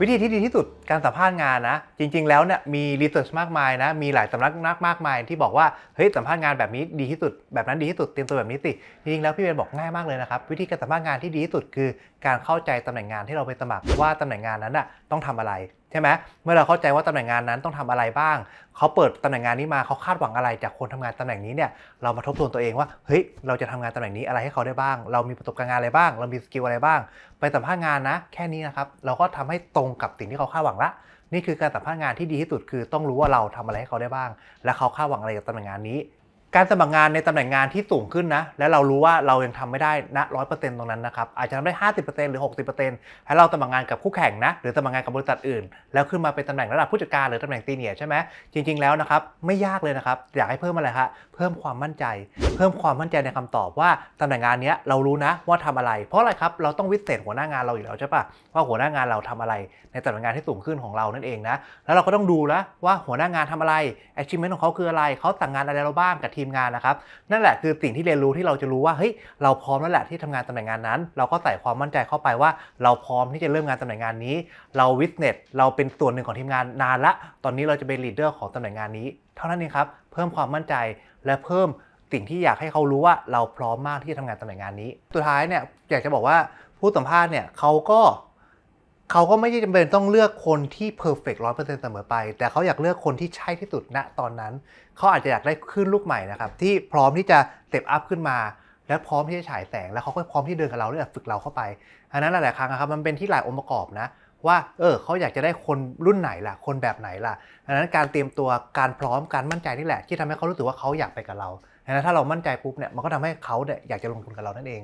วิธีที่ดีที่สุดการสัมภาษณ์งานนะ จริง ๆ แล้วเนี่ยมีรีเสิร์ชมากมายนะ มีหลายสำนักนักมากมาย ที่บอกว่าเฮ้ยสัมภาษณ์งานแบบนี้ดีที่สุด แบบนั้นดีที่สุดเตรียมตัวแบบนี้สิจริงๆแล้วพี่เบนบอกง่ายมากเลยนะครับ วิธีการสัมภาษณ์งานที่ดีที่สุดคือการเข้าใจตำแหน่งงานที่เราไปสมัครว่าตำแหน่งงานนั้นอะต้องทำอะไรใช่ไหมเมื่อเราเข้าใจว่าตำแหน่งงานนั้นต้องทำอะไรบ้าง เขาเปิดตำแหน่งงานนี้มาเขาคาดหวังอะไร จากคนทำงานตำแหน่งนี้เนี่ย เรามาทบทวนตัวเองว่า เฮ้ย เราจะทำงานตำแหน่งนี้อะไรให้เขาได้บ้าง เรามีประสบการณ์งานอะไรบ้าง เรามีสกิลอะไรบ้าง ไปสัมภาษณ์งานนะ แค่นี้นะครับ เราก็ทำให้ตรงกับสิ่งที่เขาคาดหวังละ นี่คือการสัมภาษณ์งานที่ดีที่สุดคือต้องรู้ว่าเราทำอะไรให้เขาได้บ้าง และเขาคาดหวังอะไรกับตำแหน่งงานนี้การสมัครงานในตำแหน่งงานที่สูงขึ้นนะ และเรารู้ว่าเรายังทำไม่ได้นะร้อยเปอร์เซ็นต์ตรงนั้นนะครับ อาจจะทำได้ห้าสิบเปอร์เซ็นต์หรือหกสิบเปอร์เซ็นต์ให้เราสมัครงานกับคู่แข่งนะ หรือสมัครงานกับบริษัทอื่น แล้วขึ้นมาเป็นตำแหน่งระดับผู้จัดการหรือตำแหน่งตีเนียใช่ไหมจริงๆแล้วนะครับ ไม่ยากเลยนะครับ อยากให้เพิ่มอะไรฮะเพิ่มความมั่นใจ เพิ่มความมั่นใจในคำตอบว่าตำแหน่งงานนี้เรารู้นะว่าทำอะไร เพราะอะไรครับ เราต้องวิเศษหัวหน้างานเราอยู่แล้วใช่ปะว่าหัวหน้างานเราทำอะไรในตำแหน่งงานที่สูงขึ้นของเรานั่นเองนะแล้วเราก็ต้องดูล้ว่าหัวหน้างานทำอะไร achievement ของเขาคืออะไร เขาสั่งงานอะไรเราบ้างกับทีมงานนะครับนั่นแหละคือสิ่งที่เรียนรู้ที่เราจะรู้ว่าเฮ้ยเราพร้อมแล้วแหละที่ทำงานตำแหน่งงานนั้น เราก็ใส่ความมั่นใจเข้าไปว่า เราพร้อมที่จะเริ่มงานตำแหน่งงานนี้เราวิสเนตเราเป็นส่วนหนึ่งของทีมงานนานละ ตอนนี้เราจะเป็นลีดเดอร์ของตำแหน่งงานนี้เท่านั้นเองครับเพิ่มความมั่นใจ และเพิ่มสิ่งที่อยากให้เขารู้ว่า เราพร้อมมากที่จะทำงานตำแหน่งงานนี้ สุดท้ายเนี่ยอยากจะบอกว่าผู้สัมภาษณ์เนี่ยเขาก็เขาก็ไม่จำเป็นต้องเลือกคนที่เพอร์เฟกต์ร้อยเปอร์เซ็นต์เสมอไป แต่เขาอยากเลือกคนที่ใช่ที่สุดณตอนนั้น เขาอาจจะอยากได้ขึ้นลูกใหม่นะครับที่พร้อมที่จะเต็ปอัพขึ้นมาและพร้อมที่จะฉายแสงแล้วเขาก็พร้อมที่เดินกับเรารื่อยฝึกเราเข้าไปอันนั้นหลายๆครั้งครับมันเป็นที่หลายองค์ประกอบนะว่าเออเขาอยากจะได้คนรุ่นไหนล่ะ คนแบบไหนล่ะดังนั้นการเตรียมตัวการพร้อมการมั่นใจนี่แหละ ที่ทำให้เขารู้สึกว่าเขาอยากไปกับเราดังนั้นถ้าเรามั่นใจปุ๊บเนี่ยมันก็ทำให้เขาเนี่ยอยากจะลงทุนกับเรานั่นเอง